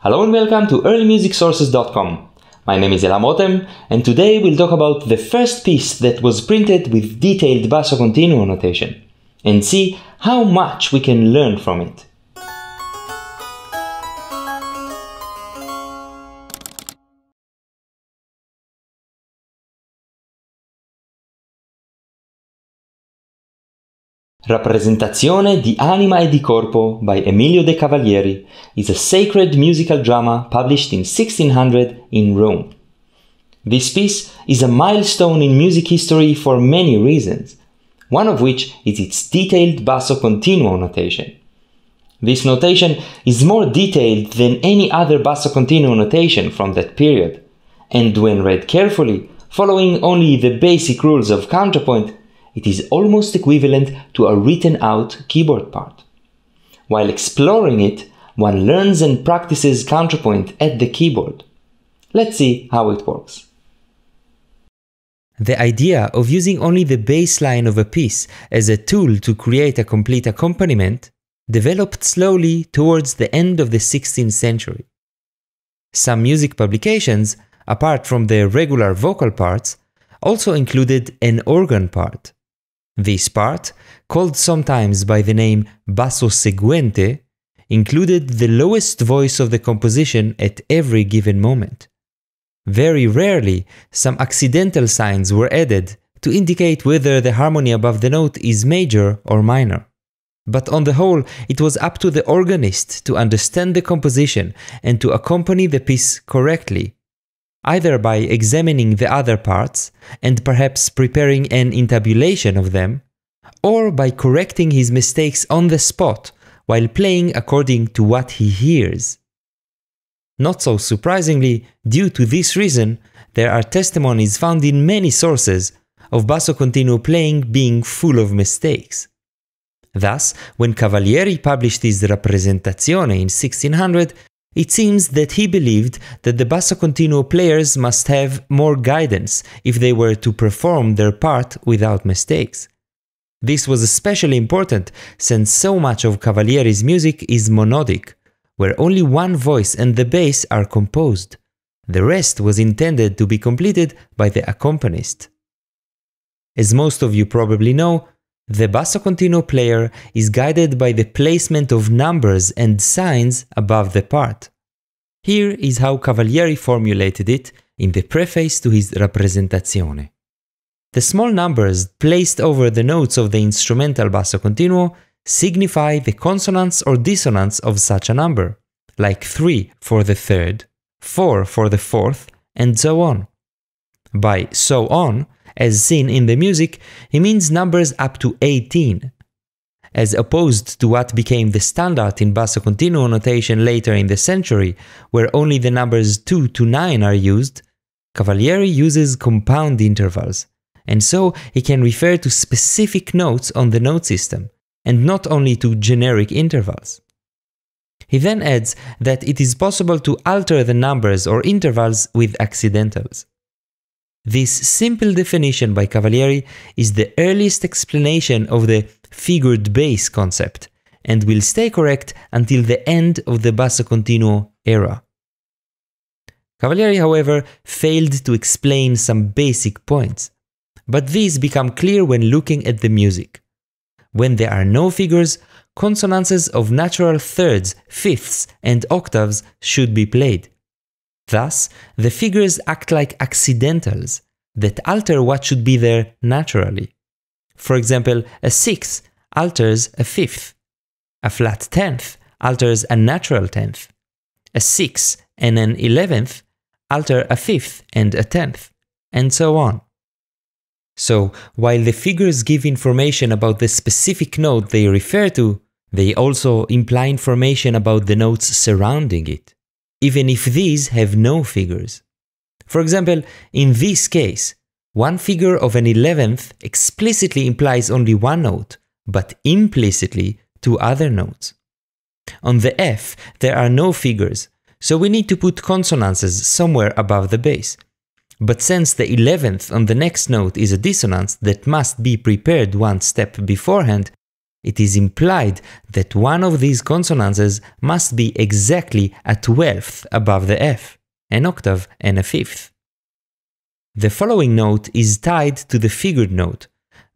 Hello and welcome to earlymusicsources.com. My name is Elam Otem, and today we'll talk about the first piece that was printed with detailed basso continuo notation and see how much we can learn from it. Rappresentazione di Anima e di Corpo by Emilio de Cavalieri is a sacred musical drama published in 1600 in Rome. This piece is a milestone in music history for many reasons, one of which is its detailed basso continuo notation. This notation is more detailed than any other basso continuo notation from that period, and when read carefully, following only the basic rules of counterpoint, it is almost equivalent to a written out keyboard part. While exploring it, one learns and practices counterpoint at the keyboard. Let's see how it works. The idea of using only the bass line of a piece as a tool to create a complete accompaniment developed slowly towards the end of the 16th century. Some music publications, apart from the regular vocal parts, also included an organ part. This part, called sometimes by the name basso seguente, included the lowest voice of the composition at every given moment. Very rarely, some accidental signs were added to indicate whether the harmony above the note is major or minor. But on the whole, it was up to the organist to understand the composition and to accompany the piece correctly either by examining the other parts and perhaps preparing an intabulation of them, or by correcting his mistakes on the spot while playing according to what he hears. Not so surprisingly, due to this reason, there are testimonies found in many sources of basso continuo playing being full of mistakes. Thus, when Cavalieri published his Rappresentazione in 1600, it seems that he believed that the basso continuo players must have more guidance if they were to perform their part without mistakes. This was especially important since so much of Cavalieri's music is monodic, where only one voice and the bass are composed. The rest was intended to be completed by the accompanist. As most of you probably know, the basso continuo player is guided by the placement of numbers and signs above the part. Here is how Cavalieri formulated it in the preface to his Rappresentazione. The small numbers placed over the notes of the instrumental basso continuo signify the consonance or dissonance of such a number, like 3 for the third, 4 for the fourth, and so on. By so on, as seen in the music, he means numbers up to 18, as opposed to what became the standard in basso continuo notation later in the century, where only the numbers 2 to 9 are used, Cavalieri uses compound intervals, and so he can refer to specific notes on the note system, and not only to generic intervals. He then adds that it is possible to alter the numbers or intervals with accidentals. This simple definition by Cavalieri is the earliest explanation of the figured bass concept and will stay correct until the end of the basso continuo era. Cavalieri, however, failed to explain some basic points, but these become clear when looking at the music. When there are no figures, consonances of natural thirds, fifths, and octaves should be played. Thus, the figures act like accidentals that alter what should be there naturally. For example, a sixth alters a 5th, a flat 10th alters a natural 10th, a sixth and an 11th alter a 5th and a 10th, and so on. So, while the figures give information about the specific note they refer to, they also imply information about the notes surrounding it even if these have no figures. For example, in this case, one figure of an 11th explicitly implies only one note, but implicitly two other notes. On the F, there are no figures, so we need to put consonances somewhere above the bass. But since the 11th on the next note is a dissonance that must be prepared one step beforehand, it is implied that one of these consonances must be exactly a twelfth above the F, an octave and a fifth. The following note is tied to the figured note,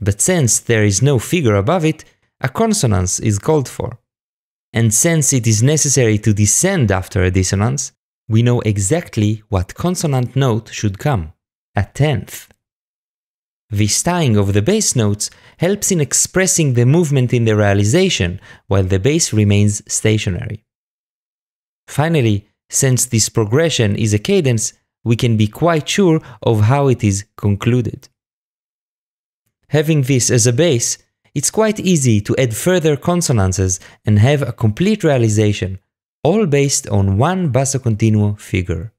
but since there is no figure above it, a consonance is called for. And since it is necessary to descend after a dissonance, we know exactly what consonant note should come, a tenth. This tying of the bass notes helps in expressing the movement in the realization while the bass remains stationary. Finally, since this progression is a cadence, we can be quite sure of how it is concluded. Having this as a base, it's quite easy to add further consonances and have a complete realization, all based on one basso continuo figure.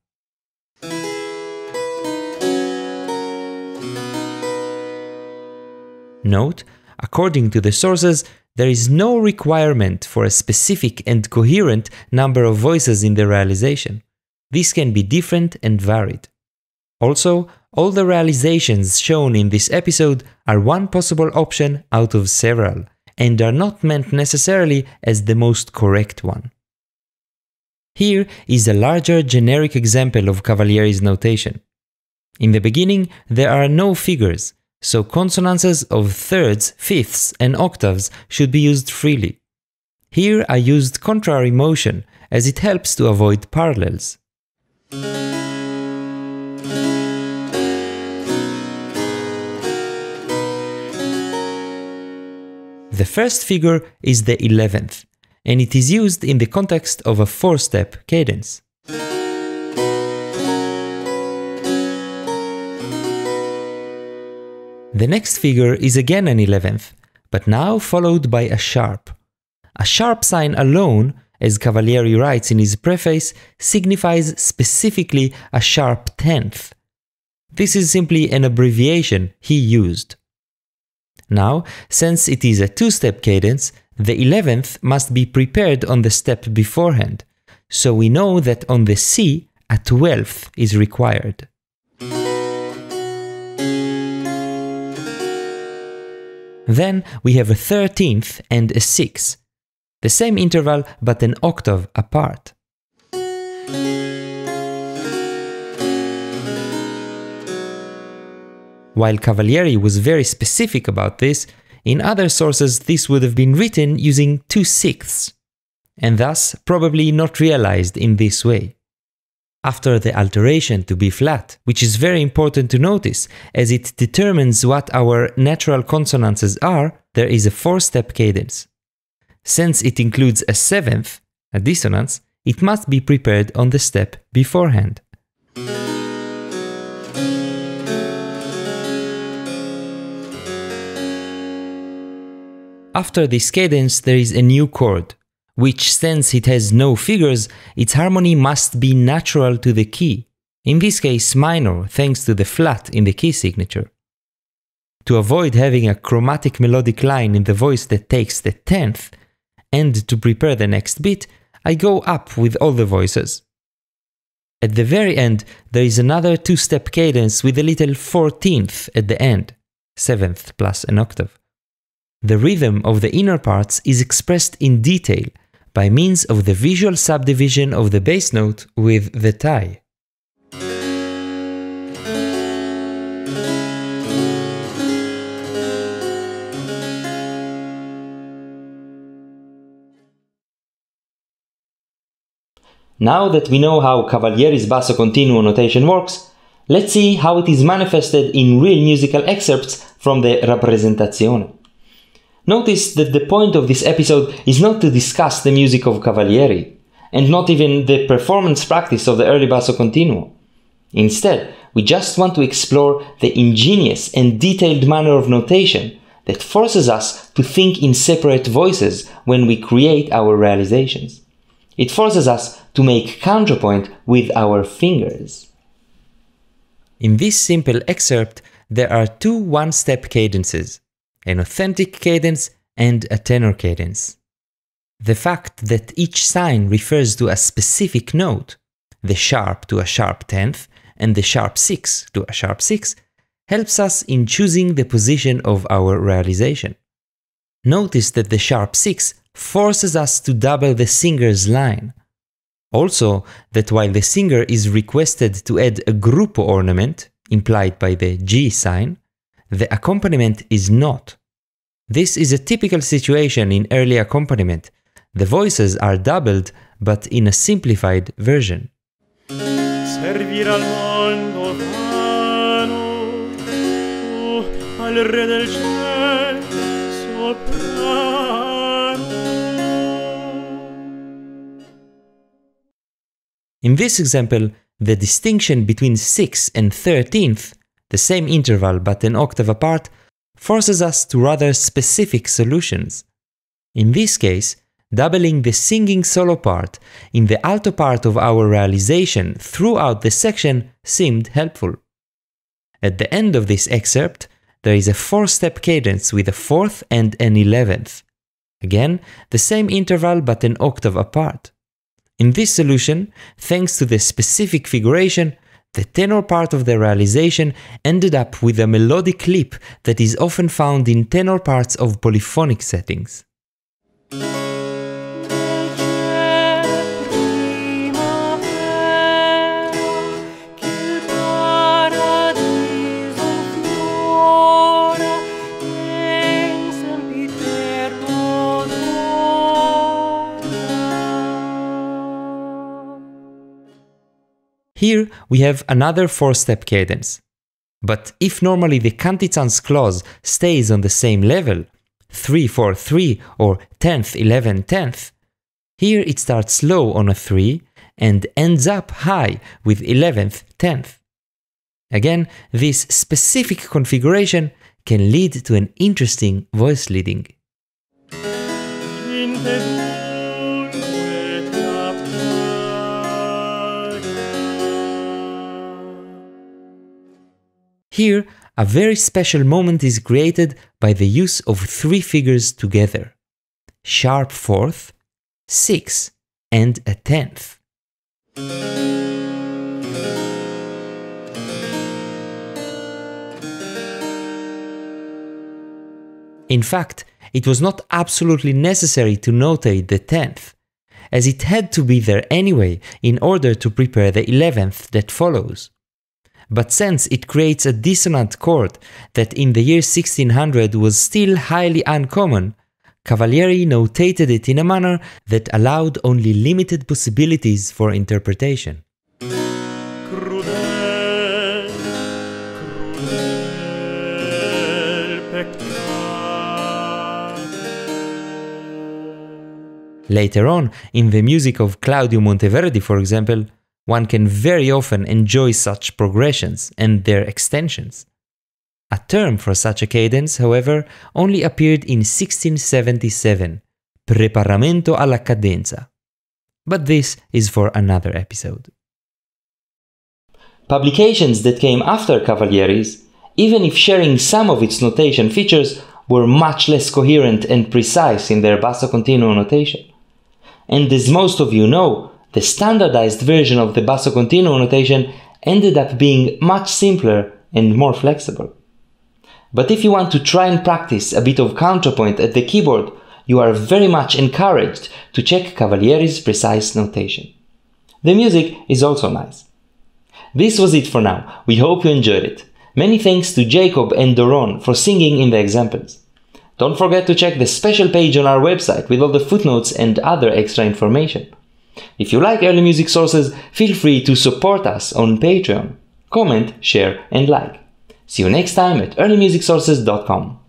Note, according to the sources, there is no requirement for a specific and coherent number of voices in the realization. This can be different and varied. Also, all the realizations shown in this episode are one possible option out of several, and are not meant necessarily as the most correct one. Here is a larger generic example of Cavalieri's notation. In the beginning, there are no figures, so consonances of thirds, fifths, and octaves should be used freely. Here I used contrary motion, as it helps to avoid parallels. The first figure is the 11th, and it is used in the context of a four-step cadence. The next figure is again an 11th, but now followed by a sharp. A sharp sign alone, as Cavalieri writes in his preface, signifies specifically a sharp 10th. This is simply an abbreviation he used. Now, since it is a two-step cadence, the 11th must be prepared on the step beforehand, so we know that on the C, a 12th is required. Then we have a 13th and a 6th, the same interval but an octave apart. While Cavalieri was very specific about this, in other sources this would have been written using two sixths, and thus probably not realized in this way after the alteration to be flat, which is very important to notice, as it determines what our natural consonances are, there is a four-step cadence. Since it includes a seventh, a dissonance, it must be prepared on the step beforehand. After this cadence, there is a new chord, which since it has no figures, its harmony must be natural to the key, in this case minor thanks to the flat in the key signature. To avoid having a chromatic melodic line in the voice that takes the 10th, and to prepare the next beat, I go up with all the voices. At the very end, there is another two-step cadence with a little 14th at the end, 7th plus an octave. The rhythm of the inner parts is expressed in detail by means of the visual subdivision of the bass note with the tie. Now that we know how Cavalieri's basso continuo notation works, let's see how it is manifested in real musical excerpts from the Rappresentazione. Notice that the point of this episode is not to discuss the music of Cavalieri, and not even the performance practice of the early basso continuo. Instead, we just want to explore the ingenious and detailed manner of notation that forces us to think in separate voices when we create our realizations. It forces us to make counterpoint with our fingers. In this simple excerpt, there are two one-step cadences, an authentic cadence, and a tenor cadence. The fact that each sign refers to a specific note, the sharp to a sharp tenth and the sharp 6 to a sharp 6, helps us in choosing the position of our realization. Notice that the sharp 6 forces us to double the singer's line. Also, that while the singer is requested to add a group ornament, implied by the G sign, the accompaniment is not. This is a typical situation in early accompaniment. The voices are doubled, but in a simplified version. Uh, in this example, the distinction between 6th and 13th the same interval but an octave apart, forces us to rather specific solutions. In this case, doubling the singing solo part in the alto part of our realization throughout the section seemed helpful. At the end of this excerpt, there is a four-step cadence with a fourth and an eleventh. Again, the same interval but an octave apart. In this solution, thanks to the specific figuration, the tenor part of the realization ended up with a melodic leap that is often found in tenor parts of polyphonic settings. Here we have another 4-step cadence. But if normally the cantizans clause stays on the same level, 3 4 3 or 10th 11 10th, here it starts low on a 3 and ends up high with 11th 10th. Again, this specific configuration can lead to an interesting voice leading. Here, a very special moment is created by the use of three figures together. Sharp fourth, six, and a tenth. In fact, it was not absolutely necessary to notate the tenth, as it had to be there anyway in order to prepare the eleventh that follows but since it creates a dissonant chord that in the year 1600 was still highly uncommon, Cavalieri notated it in a manner that allowed only limited possibilities for interpretation. Later on, in the music of Claudio Monteverdi, for example, one can very often enjoy such progressions and their extensions. A term for such a cadence, however, only appeared in 1677, Preparamento alla cadenza. But this is for another episode. Publications that came after Cavalieri's, even if sharing some of its notation features, were much less coherent and precise in their basso continuo notation. And as most of you know, the standardized version of the basso continuo notation ended up being much simpler and more flexible. But if you want to try and practice a bit of counterpoint at the keyboard, you are very much encouraged to check Cavalieri's precise notation. The music is also nice. This was it for now. We hope you enjoyed it. Many thanks to Jacob and Doron for singing in the examples. Don't forget to check the special page on our website with all the footnotes and other extra information. If you like early music sources, feel free to support us on Patreon. Comment, share, and like. See you next time at earlymusicsources.com.